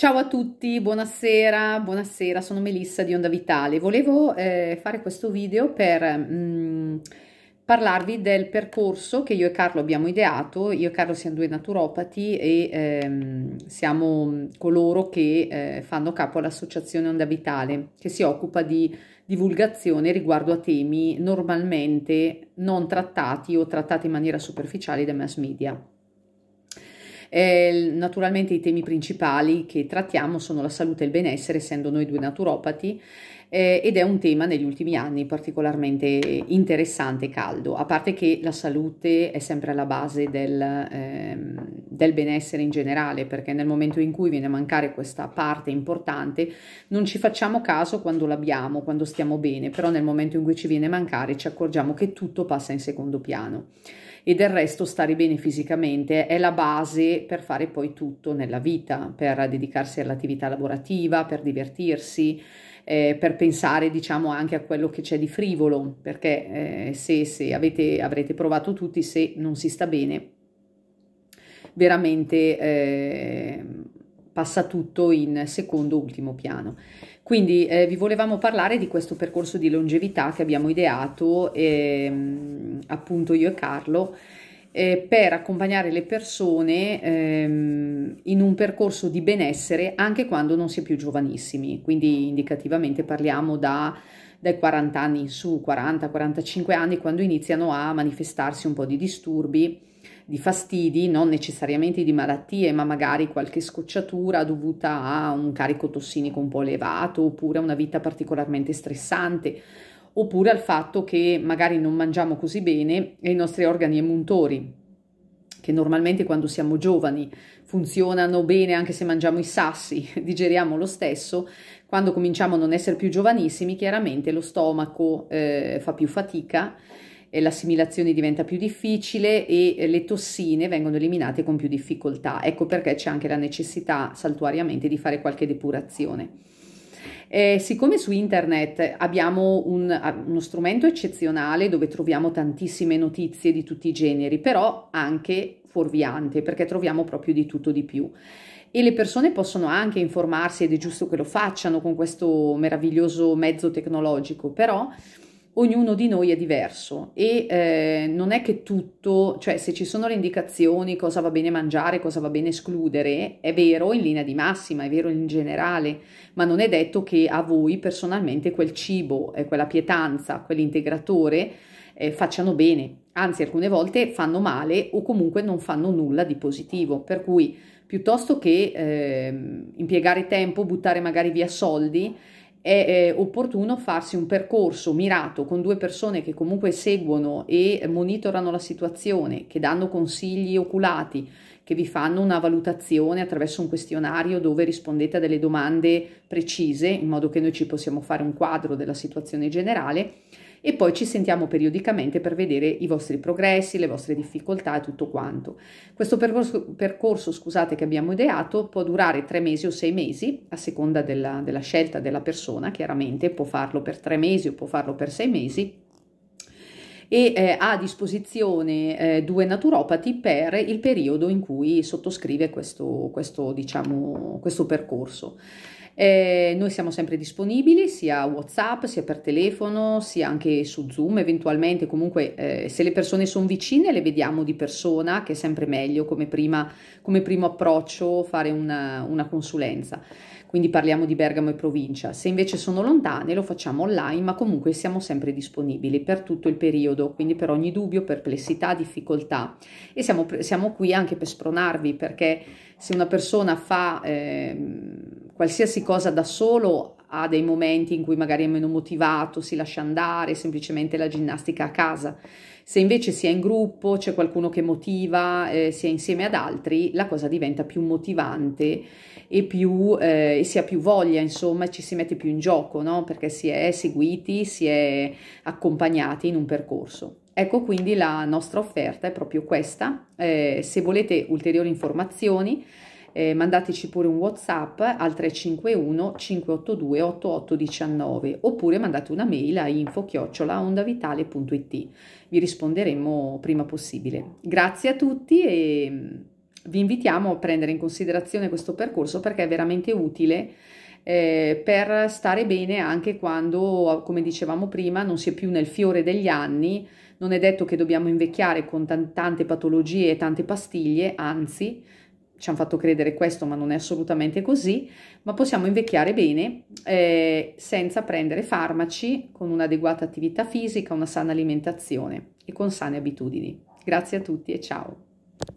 Ciao a tutti, buonasera, buonasera, sono Melissa di Onda Vitale. Volevo eh, fare questo video per mh, mm, parlarvi del percorso che io e Carlo abbiamo ideato. Io e Carlo siamo due naturopati e ehm, siamo coloro che eh, fanno capo all'associazione Onda Vitale, che si occupa di divulgazione riguardo a temi normalmente non trattati o trattati in maniera superficiale dai mass media. Eh, naturalmente i temi principali che trattiamo sono la salute e il benessere, essendo noi due naturopati eh, ed è un tema negli ultimi anni particolarmente interessante e caldo, a parte che la salute è sempre alla base del, ehm, del benessere in generale, perché nel momento in cui viene a mancare questa parte importante non ci facciamo caso quando l'abbiamo, quando stiamo bene, però nel momento in cui ci viene a mancare ci accorgiamo che tutto passa in secondo piano e del resto stare bene fisicamente è la base per fare poi tutto nella vita, per dedicarsi all'attività lavorativa, per divertirsi, eh, per pensare diciamo anche a quello che c'è di frivolo, perché eh, se, se avete, avrete provato tutti, se non si sta bene, veramente eh, passa tutto in secondo ultimo piano. Quindi eh, vi volevamo parlare di questo percorso di longevità che abbiamo ideato eh, appunto io e Carlo eh, per accompagnare le persone ehm, in un percorso di benessere anche quando non si è più giovanissimi, quindi indicativamente parliamo da, dai 40 anni in su, 40-45 anni, quando iniziano a manifestarsi un po' di disturbi, di fastidi, non necessariamente di malattie, ma magari qualche scocciatura dovuta a un carico tossinico un po' elevato oppure a una vita particolarmente stressante oppure al fatto che magari non mangiamo così bene e i nostri organi emuntori, che normalmente quando siamo giovani funzionano bene anche se mangiamo i sassi, digeriamo lo stesso, quando cominciamo a non essere più giovanissimi chiaramente lo stomaco eh, fa più fatica, l'assimilazione diventa più difficile e le tossine vengono eliminate con più difficoltà. Ecco perché c'è anche la necessità saltuariamente di fare qualche depurazione. Eh, siccome su internet abbiamo un, uno strumento eccezionale dove troviamo tantissime notizie di tutti i generi, però anche fuorviante perché troviamo proprio di tutto di più e le persone possono anche informarsi ed è giusto che lo facciano con questo meraviglioso mezzo tecnologico, però ognuno di noi è diverso e eh, non è che tutto, cioè se ci sono le indicazioni cosa va bene mangiare, cosa va bene escludere, è vero in linea di massima, è vero in generale, ma non è detto che a voi personalmente quel cibo, eh, quella pietanza, quell'integratore eh, facciano bene, anzi alcune volte fanno male o comunque non fanno nulla di positivo, per cui piuttosto che ehm, impiegare tempo, buttare magari via soldi, è opportuno farsi un percorso mirato con due persone che comunque seguono e monitorano la situazione, che danno consigli oculati, che vi fanno una valutazione attraverso un questionario dove rispondete a delle domande precise, in modo che noi ci possiamo fare un quadro della situazione generale e poi ci sentiamo periodicamente per vedere i vostri progressi, le vostre difficoltà e tutto quanto. Questo percorso, percorso scusate, che abbiamo ideato può durare tre mesi o sei mesi, a seconda della, della scelta della persona, chiaramente può farlo per tre mesi o può farlo per sei mesi e eh, ha a disposizione eh, due naturopati per il periodo in cui sottoscrive questo, questo, diciamo, questo percorso. Eh, noi siamo sempre disponibili sia WhatsApp, sia per telefono, sia anche su Zoom eventualmente. Comunque, eh, se le persone sono vicine, le vediamo di persona, che è sempre meglio come, prima, come primo approccio fare una, una consulenza. Quindi parliamo di Bergamo e provincia. Se invece sono lontane, lo facciamo online, ma comunque siamo sempre disponibili per tutto il periodo, quindi per ogni dubbio, perplessità, difficoltà. E siamo, siamo qui anche per spronarvi perché se una persona fa eh, qualsiasi cosa da solo ha dei momenti in cui magari è meno motivato, si lascia andare, semplicemente la ginnastica a casa. Se invece si è in gruppo, c'è qualcuno che motiva, eh, si è insieme ad altri, la cosa diventa più motivante e, più, eh, e si ha più voglia, insomma, ci si mette più in gioco, no? Perché si è seguiti, si è accompagnati in un percorso. Ecco quindi la nostra offerta è proprio questa. Eh, se volete ulteriori informazioni, eh, mandateci pure un WhatsApp al 351 582 8819 oppure mandate una mail a info-ondavitale.it. Vi risponderemo prima possibile. Grazie a tutti e mm, vi invitiamo a prendere in considerazione questo percorso perché è veramente utile. Eh, per stare bene anche quando, come dicevamo prima, non si è più nel fiore degli anni, non è detto che dobbiamo invecchiare con t- tante patologie e tante pastiglie, anzi ci hanno fatto credere questo, ma non è assolutamente così, ma possiamo invecchiare bene eh, senza prendere farmaci, con un'adeguata attività fisica, una sana alimentazione e con sane abitudini. Grazie a tutti e ciao!